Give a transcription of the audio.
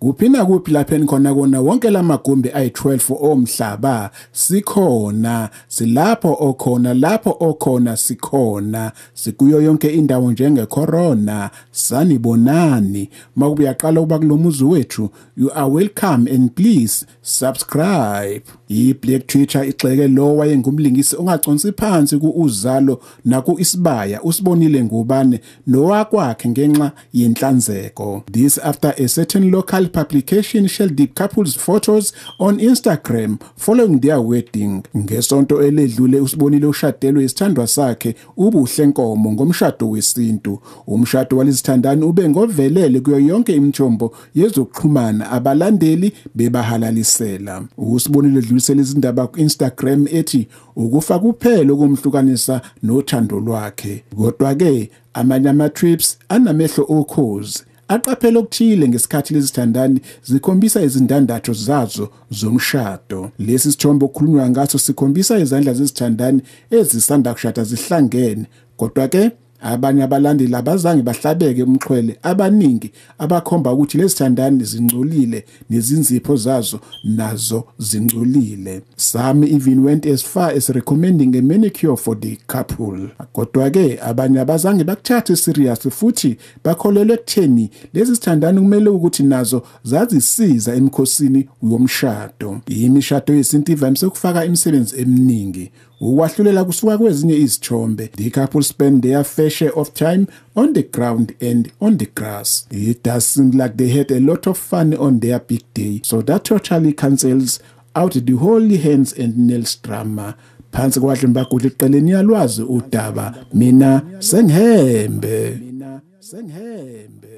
kuphi nakuphi lapha enikhona kona wonke lamagumbi ayi-12 omhlaba sikhona silapho okhona lapho okhona sikhona sikuyo yonke indawo njengecorona sanibonani makuba uyaqala ukuba kulo muzi wethu you are welcome and please subscribe i-black teacher igxeke lo wayengumlingisi ongaconsi phansi ku-uzalo naku-isibaya usibonile ngubane nowakwakhe ngenxa yenhlanzeko this after a certain local publication sheldeep couples photos on Instagram following their wedding ngesonto eledlule usibonile ushadelwe isithandwa sakhe ubuhle nkomo ngomshado wesintu umshado walizithandani ube ngovelele kuyo yonke imithombo yezokuxhumana abalandeli bebahalalisela usibonile edlulisela izindaba ku-Instagram ethi ukufa kuphela okumhlukanisa nothando lwakhe kodwa ke amanye ama-trips anamehlo okhozi aqaphele okuthile ngesikhathi lezithandani zikhombisa izindandatho zazo zomshado lesi sithombe okhulunywa ngaso sikhombisa izandla zezithandani ezisanda kushada zihlangene kodwa ke abanye abalandeli abazange bahlabeke umxhwele abaningi abakhomba ukuthi lezi thandani zingcolile nezinzipho zazo nazo zingcolile some even went as far as recommending a manicure for the couple kodwa-ke abanye abazange bakuthathe serious futhi bakholelwa ekutheni lezi zithandani kumele ukuthi nazo zazisiza emkhosini womshado imishado yesintu ivamise ukufaka imisebenzi eminingi ukwahlulela kusuka kwezinye izithombe the-couple spend their fair share of time on the ground and on the grass it does seem like they had a lot of fun on their big day so that totally cancels out the holy hands and nails drama phansi kwadlimbagudla eqeleni yalwazi udaba mina sengihembe mina sengihembe